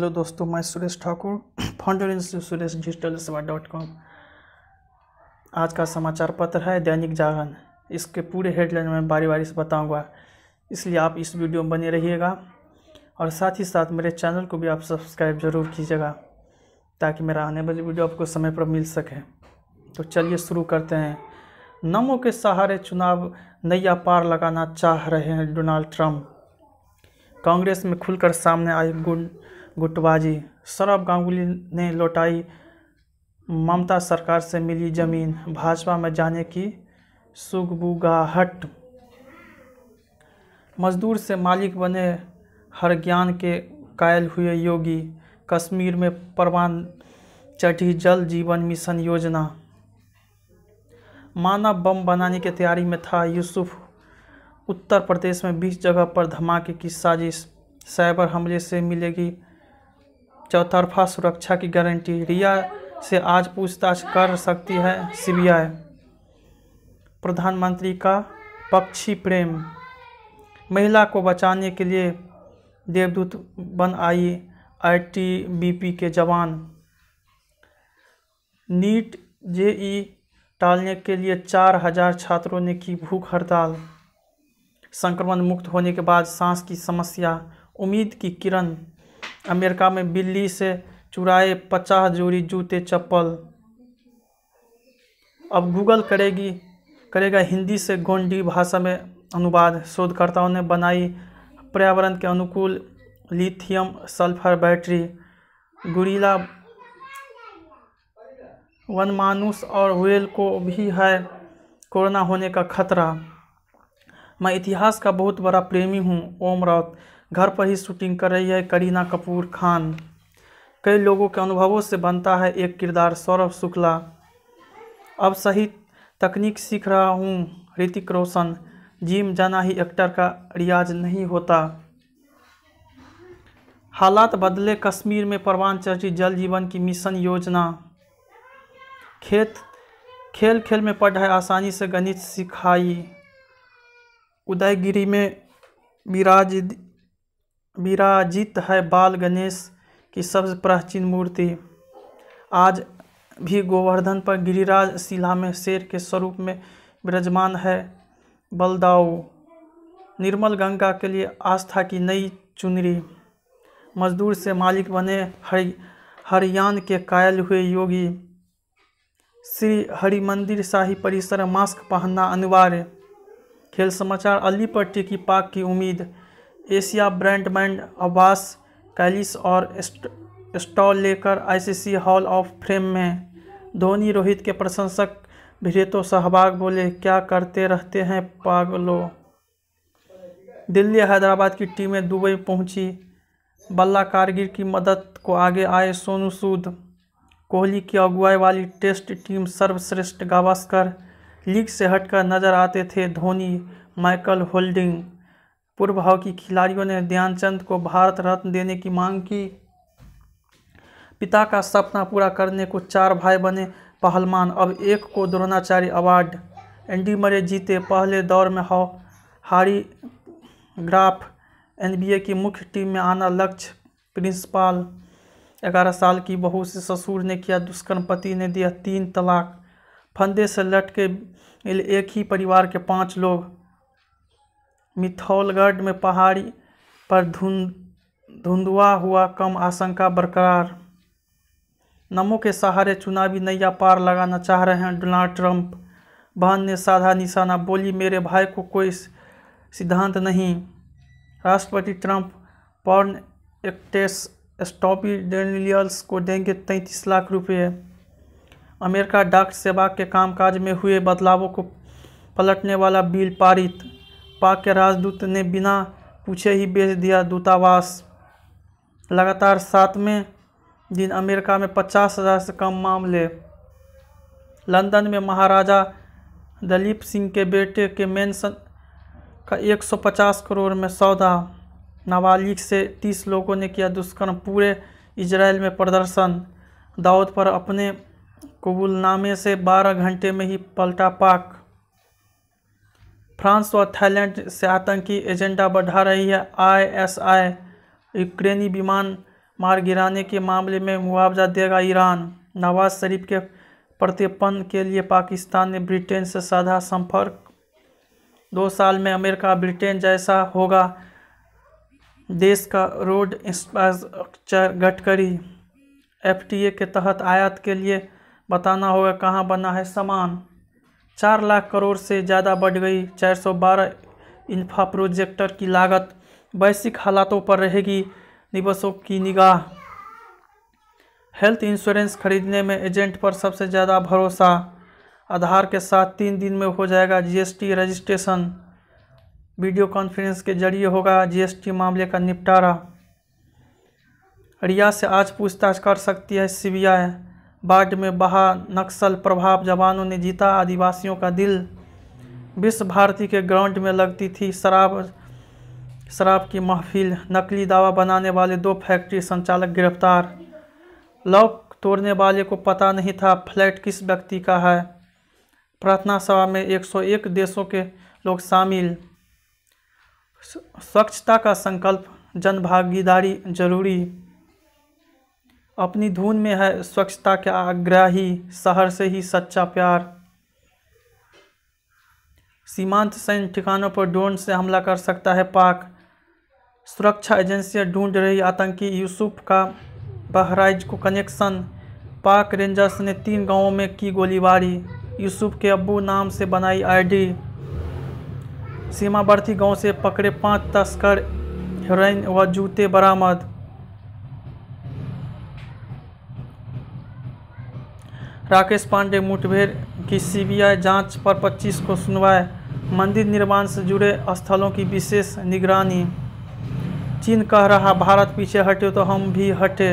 hello दोस्तों मैं Suresh Thakur founder Suresh digital Seva dot com आज का समाचार पत्र है दैनिक जागरण इसके पूरे हेडलाइन में बारी बारी से बताऊंगा इसलिए आप इस वीडियो में बने रहिएगा और साथ ही साथ मेरे चैनल को भी आप सब्सक्राइब जरूर कीजिएगा ताकि मेरा आने वाली वीडियो आपको समय पर मिल सके तो चलिए शुरू करते हैं नमो के सहारे चुनाव नैया पार लगाना चाह रहे हैं डोनाल्ड ट्रंप कांग्रेस में खुलकर सामने आई गुंड गुटबाजी सौरभ गांगुली ने लौटाई ममता सरकार से मिली जमीन भाजपा में जाने की सुगबुगाहट मजदूर से मालिक बने हर ज्ञान के कायल हुए योगी कश्मीर में परवान चढ़ी जल जीवन मिशन योजना मानव बम बनाने की तैयारी में था यूसुफ उत्तर प्रदेश में 20 जगह पर धमाके की साजिश साइबर हमले से मिलेगी चौतरफा सुरक्षा की गारंटी रिया से आज पूछताछ कर सकती है सीबीआई प्रधानमंत्री का पक्षी प्रेम महिला को बचाने के लिए देवदूत बन आई आईटीबीपी के जवान नीट जेई टालने के लिए चार हजार छात्रों ने की भूख हड़ताल संक्रमण मुक्त होने के बाद सांस की समस्या उम्मीद की किरण अमेरिका में बिल्ली से चुराए पचास जोड़ी जूते चप्पल अब गूगल करेगी करेगा हिंदी से गोंडी भाषा में अनुवाद शोधकर्ताओं ने बनाई पर्यावरण के अनुकूल लिथियम सल्फर बैटरी गुरीला वनमानुष और वेल को भी है कोरोना होने का खतरा मैं इतिहास का बहुत बड़ा प्रेमी हूँ ओम राउत घर पर ही शूटिंग कर रही है करीना कपूर खान कई लोगों के अनुभवों से बनता है एक किरदार सौरभ शुक्ला अब सही तकनीक सीख रहा हूँ ऋतिक रोशन जिम जाना ही एक्टर का रियाज नहीं होता हालात बदले कश्मीर में परवान चर्चित जल जीवन की मिशन योजना खेत खेल खेल में पढ़ है आसानी से गणित सिखाई उदयगिरी में विराज विराजित है बाल गणेश की सबसे प्राचीन मूर्ति आज भी गोवर्धन पर गिरिराज शिला में शेर के स्वरूप में विराजमान है बलदाऊ निर्मल गंगा के लिए आस्था की नई चुनरी मजदूर से मालिक बने हरि हरियाण के कायल हुए योगी श्री हरि मंदिर शाही परिसर मास्क पहनना अनिवार्य खेल समाचार अली पर की पाक की उम्मीद एशिया ब्रांडमैंड अब्बास कैलिस और Sthalekar ICC hall of fame में धोनी रोहित के प्रशंसक भिरेतो सहबाग बोले क्या करते रहते हैं पागलो दिल्ली हैदराबाद की टीमें दुबई पहुंची बल्ला कारगिर की मदद को आगे आए सोनू सूद कोहली की अगुवाई वाली टेस्ट टीम सर्वश्रेष्ठ गावस्कर लीग से हटकर नजर आते थे धोनी माइकल होल्डिंग पूर्व हॉकी खिलाड़ियों ने ध्यानचंद को भारत रत्न देने की मांग की पिता का सपना पूरा करने को चार भाई बने पहलवान अब एक को द्रोणाचार्य अवार्ड एंडी मरे जीते पहले दौर में हो हारी ग्राफ एनबीए की मुख्य टीम में आना लक्ष्य प्रिंसिपाल ग्यारह साल की बहू से ससुर ने किया दुष्कर्म पति ने दिया तीन तलाक फंदे से लटके एक ही परिवार के पांच लोग मिथौलगढ़ में पहाड़ी पर धुंध धुंधुआ हुआ कम आशंका बरकरार नमो के सहारे चुनावी नैया पार लगाना चाह रहे हैं डोनाल्ड ट्रंप बहन ने साधा निशाना बोली मेरे भाई को कोई सिद्धांत नहीं राष्ट्रपति Trump porn actress Stormy Daniels को देंगे तैंतीस लाख रुपये अमेरिका डाक सेवा के कामकाज में हुए बदलावों को पलटने वाला बिल पारित पाक के राजदूत ने बिना पूछे ही बेच दिया दूतावास लगातार सातवें दिन अमेरिका में पचास हज़ार से कम मामले लंदन में महाराजा दलीप सिंह के बेटे के मेंशन का 150 करोड़ में सौदा नाबालिग से 30 लोगों ने किया दुष्कर्म पूरे इसराइल में प्रदर्शन दाऊद पर अपने कबूलनामे से 12 घंटे में ही पलटा पाक फ्रांस और थाईलैंड से आतंकी एजेंडा बढ़ा रही है आईएसआई यूक्रेनी विमान मार गिराने के मामले में मुआवजा देगा ईरान नवाज शरीफ के प्रत्यर्पण के लिए पाकिस्तान ने ब्रिटेन से साधा संपर्क दो साल में अमेरिका ब्रिटेन जैसा होगा देश का रोड इंफ्रास्ट्रक्चर गडकरी एफटीए के तहत आयात के लिए बताना होगा कहाँ बना है सामान चार लाख करोड़ से ज़्यादा बढ़ गई 412 इन्फा प्रोजेक्टर की लागत वैश्विक हालातों पर रहेगी निवेशों की निगाह हेल्थ इंश्योरेंस खरीदने में एजेंट पर सबसे ज़्यादा भरोसा आधार के साथ तीन दिन में हो जाएगा जीएसटी रजिस्ट्रेशन वीडियो कॉन्फ्रेंस के जरिए होगा जीएसटी मामले का निपटारा रिया से आज पूछताछ कर सकती है सीबीआई बाढ़ में बहा नक्सल प्रभाव जवानों ने जीता आदिवासियों का दिल विश्व भारती के ग्राउंड में लगती थी शराब शराब की महफिल नकली दावा बनाने वाले दो फैक्ट्री संचालक गिरफ्तार लॉक तोड़ने वाले को पता नहीं था फ्लैट किस व्यक्ति का है प्रार्थना सभा में 101 देशों के लोग शामिल स्वच्छता का संकल्प जनभागीदारी जरूरी अपनी धुन में है स्वच्छता के आग्रही शहर से ही सच्चा प्यार सीमांत सैन्य ठिकानों पर ड्रोन से हमला कर सकता है पाक सुरक्षा एजेंसियां ढूंढ रही आतंकी यूसुफ का बहराइज को कनेक्शन पाक रेंजर्स ने तीन गांवों में की गोलीबारी यूसुफ के अब्बू नाम से बनाई आईडी सीमावर्ती गांव से पकड़े पांच तस्कर हेरोइन व जूते बरामद राकेश पांडे मुठभेड़ की सीबीआई जांच पर 25 को सुनवाए मंदिर निर्माण से जुड़े स्थलों की विशेष निगरानी चीन कह रहा भारत पीछे हटे तो हम भी हटे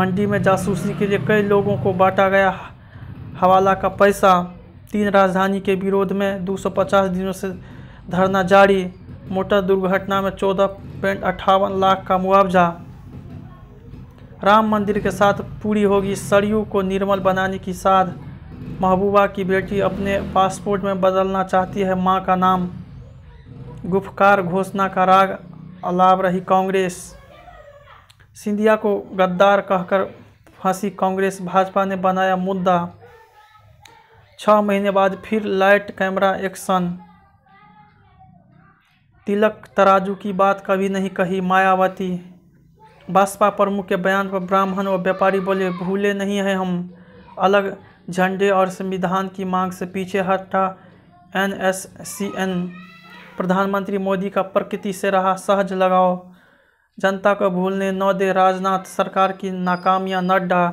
मंडी में जासूसी के लिए कई लोगों को बांटा गया हवाला का पैसा तीन राजधानी के विरोध में 250 दिनों से धरना जारी मोटर दुर्घटना में चौदह पॉइंट अट्ठावन लाख का मुआवजा राम मंदिर के साथ पूरी होगी सरयू को निर्मल बनाने की साध महबूबा की बेटी अपने पासपोर्ट में बदलना चाहती है माँ का नाम गुफकार घोषणा का राग अलाव रही कांग्रेस सिंधिया को गद्दार कहकर फांसी कांग्रेस भाजपा ने बनाया मुद्दा छः महीने बाद फिर लाइट कैमरा एक्शन तिलक तराजू की बात कभी नहीं कही मायावती बसपा प्रमुख के बयान पर ब्राह्मण और व्यापारी बोले भूले नहीं हैं हम अलग झंडे और संविधान की मांग से पीछे हटा एनएससीएन प्रधानमंत्री मोदी का प्रकृति से रहा सहज लगाओ जनता को भूलने न दे राजनाथ सरकार की नाकामियां नड्डा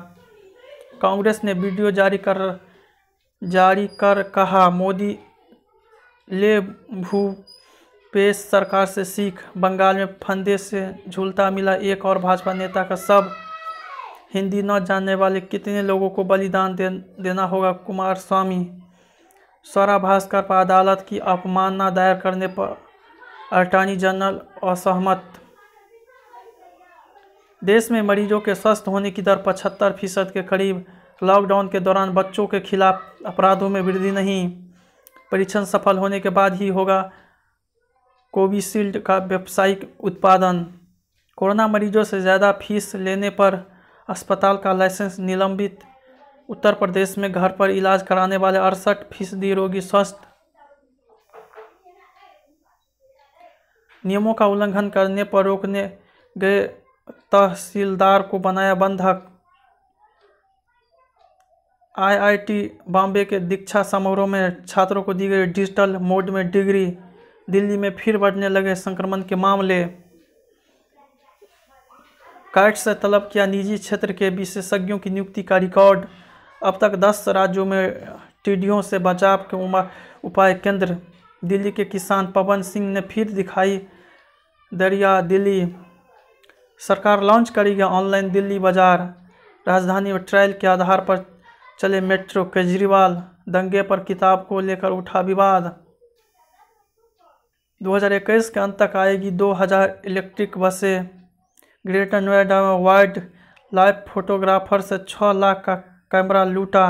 कांग्रेस ने वीडियो जारी कर जारी कर कहा मोदी ले भू पेश सरकार से सीख बंगाल में फंदे से झूलता मिला एक और भाजपा नेता का सब हिंदी न जानने वाले कितने लोगों को बलिदान दे, देना होगा कुमार स्वामी स्वरा भास्कर पर अदालत की अपमानना दायर करने पर अटॉर्नी जनरल असहमत देश में मरीजों के स्वस्थ होने की दर पचहत्तर फीसद के करीब लॉकडाउन के दौरान बच्चों के खिलाफ अपराधों में वृद्धि नहीं परीक्षण सफल होने के बाद ही होगा कोविशील्ड का व्यावसायिक उत्पादन कोरोना मरीजों से ज़्यादा फीस लेने पर अस्पताल का लाइसेंस निलंबित उत्तर प्रदेश में घर पर इलाज कराने वाले अड़सठ फीसदी रोगी स्वस्थ नियमों का उल्लंघन करने पर रोकने गए तहसीलदार को बनाया बंधक आईआईटी बॉम्बे के दीक्षा समारोह में छात्रों को दी गई डिजिटल मोड में डिग्री दिल्ली में फिर बढ़ने लगे संक्रमण के मामले काइट से तलब किया निजी क्षेत्र के विशेषज्ञों की नियुक्ति का रिकॉर्ड अब तक 10 राज्यों में टिड्डियों से बचाव के उपाय केंद्र दिल्ली के किसान पवन सिंह ने फिर दिखाई दरिया दिल्ली सरकार लॉन्च करेगी ऑनलाइन दिल्ली बाजार राजधानी और ट्रायल के आधार पर चले मेट्रो केजरीवाल दंगे पर किताब को लेकर उठा विवाद 2021 के अंत तक आएगी 2000 इलेक्ट्रिक बसें ग्रेटर नोएडा में वाइल्ड लाइफ फोटोग्राफर से 6 लाख का कैमरा लूटा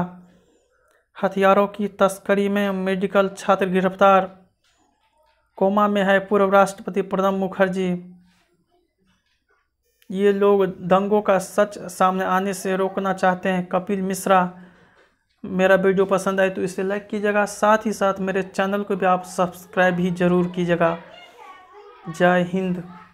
हथियारों की तस्करी में मेडिकल छात्र गिरफ्तार कोमा में है पूर्व राष्ट्रपति प्रणब मुखर्जी ये लोग दंगों का सच सामने आने से रोकना चाहते हैं कपिल मिश्रा मेरा वीडियो पसंद आए तो इसे लाइक कीजिएगा साथ ही साथ मेरे चैनल को भी आप सब्सक्राइब ही ज़रूर कीजिएगा जय हिंद